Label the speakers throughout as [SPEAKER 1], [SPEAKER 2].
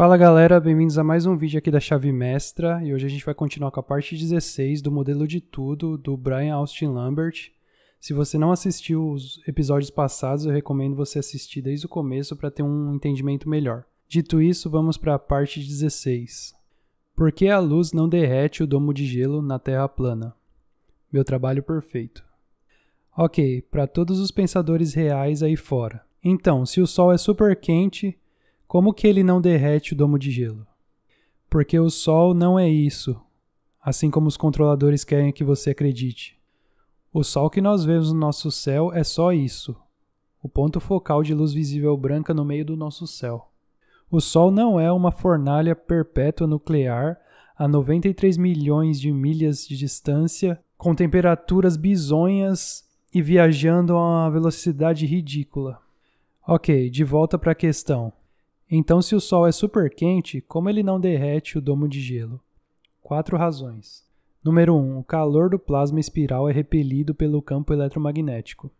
[SPEAKER 1] Fala galera, bem-vindos a mais um vídeo aqui da Chave Mestra e hoje a gente vai continuar com a parte 16 do modelo de tudo do Brian Austin Lambert. Se você não assistiu os episódios passados, eu recomendo você assistir desde o começo para ter um entendimento melhor. Dito isso, vamos para a parte 16. Por que a luz não derrete o domo de gelo na Terra plana? Meu trabalho perfeito. Ok, para todos os pensadores reais aí fora. Então, se o Sol é super quente, como que ele não derrete o domo de gelo? Porque o Sol não é isso, assim como os controladores querem que você acredite. O Sol que nós vemos no nosso céu é só isso, o ponto focal de luz visível branca no meio do nosso céu. O Sol não é uma fornalha perpétua nuclear a 93 milhões de milhas de distância, com temperaturas bizonhas e viajando a uma velocidade ridícula. Ok, de volta para a questão. Então, se o Sol é super quente, como ele não derrete o domo de gelo? Quatro razões. Número 1. Um, o calor do plasma espiral é repelido pelo campo eletromagnético.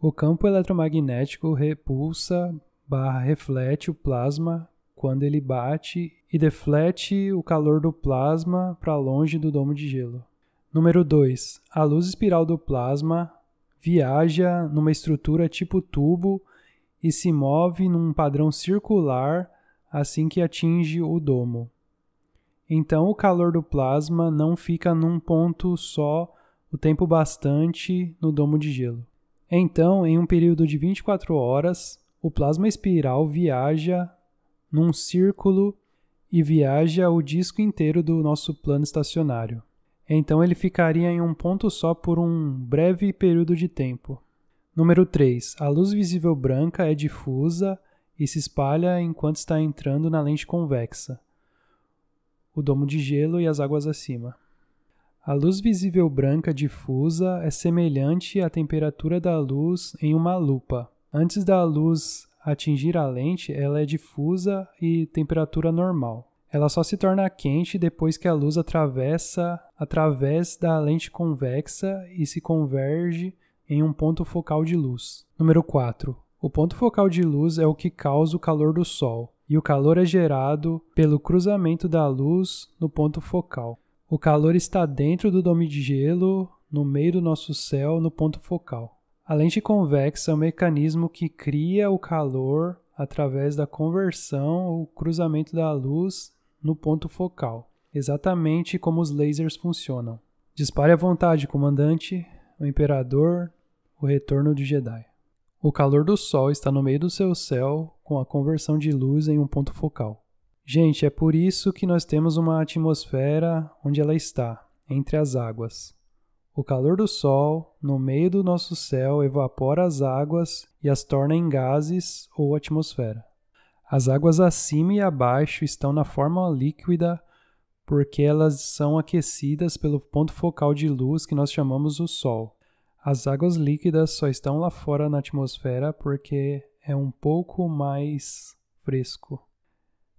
[SPEAKER 1] O campo eletromagnético repulsa barra reflete o plasma quando ele bate e deflete o calor do plasma para longe do domo de gelo. Número 2. A luz espiral do plasma viaja numa estrutura tipo tubo e se move num padrão circular assim que atinge o domo. Então, o calor do plasma não fica num ponto só o tempo bastante no domo de gelo. Então, em um período de 24 horas, o plasma espiral viaja num círculo e viaja o disco inteiro do nosso plano estacionário. Então, ele ficaria em um ponto só por um breve período de tempo. Número 3. A luz visível branca é difusa e se espalha enquanto está entrando na lente convexa, o domo de gelo e as águas acima. A luz visível branca difusa é semelhante à temperatura da luz em uma lupa. Antes da luz atingir a lente, ela é difusa e temperatura normal. Ela só se torna quente depois que a luz atravessa através da lente convexa e se converge em um ponto focal de luz. Número 4. O ponto focal de luz é o que causa o calor do Sol, e o calor é gerado pelo cruzamento da luz no ponto focal. O calor está dentro do dome de gelo, no meio do nosso céu, no ponto focal. A lente convexa é um mecanismo que cria o calor através da conversão ou cruzamento da luz no ponto focal, exatamente como os lasers funcionam. Dispare à vontade, comandante, o imperador o retorno de Jedi. O calor do Sol está no meio do seu céu, com a conversão de luz em um ponto focal. Gente, é por isso que nós temos uma atmosfera onde ela está, entre as águas. O calor do Sol, no meio do nosso céu, evapora as águas e as torna em gases ou atmosfera. As águas acima e abaixo estão na forma líquida porque elas são aquecidas pelo ponto focal de luz que nós chamamos o Sol. As águas líquidas só estão lá fora na atmosfera porque é um pouco mais fresco.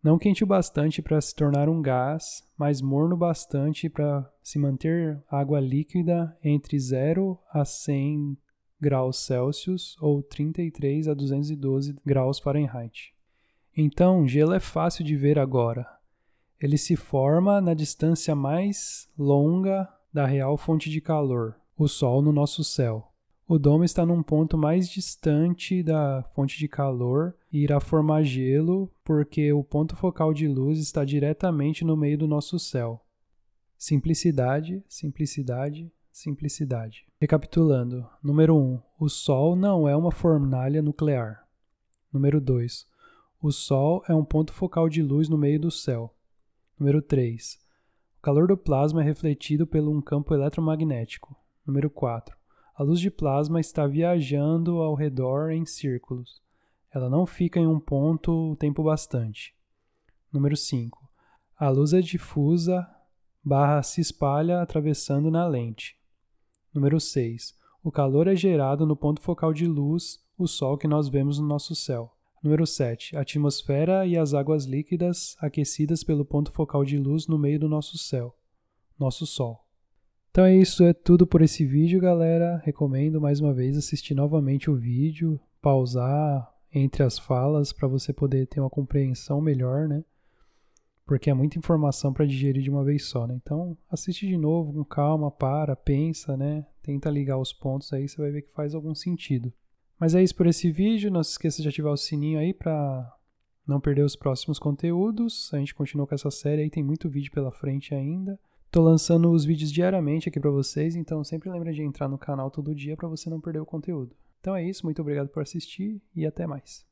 [SPEAKER 1] Não quente o bastante para se tornar um gás, mas morno o bastante para se manter água líquida entre 0 a 100 graus Celsius ou 33 a 212 graus Fahrenheit. Então, gelo é fácil de ver agora. Ele se forma na distância mais longa da real fonte de calor, o Sol no nosso céu. O domo está num ponto mais distante da fonte de calor e irá formar gelo, porque o ponto focal de luz está diretamente no meio do nosso céu. Simplicidade, simplicidade, simplicidade. Recapitulando: número 1. Um, o Sol não é uma fornalha nuclear. Número 2. O Sol é um ponto focal de luz no meio do céu. Número 3. O calor do plasma é refletido por um campo eletromagnético. Número 4. A luz de plasma está viajando ao redor em círculos. Ela não fica em um ponto o tempo bastante. Número 5. A luz é difusa barra se espalha atravessando na lente. Número 6. O calor é gerado no ponto focal de luz, o Sol que nós vemos no nosso céu. Número 7. A atmosfera e as águas líquidas aquecidas pelo ponto focal de luz no meio do nosso céu, nosso Sol. Então é isso, é tudo por esse vídeo, galera. Recomendo mais uma vez assistir novamente o vídeo, pausar entre as falas para você poder ter uma compreensão melhor, né? Porque é muita informação para digerir de uma vez só, né? Então assiste de novo com calma, para, pensa, né? Tenta ligar os pontos aí, você vai ver que faz algum sentido. Mas é isso por esse vídeo. Não se esqueça de ativar o sininho aí para não perder os próximos conteúdos. A gente continua com essa série aí, tem muito vídeo pela frente ainda. Tô lançando os vídeos diariamente aqui para vocês, então sempre lembra de entrar no canal todo dia para você não perder o conteúdo. Então é isso, muito obrigado por assistir e até mais.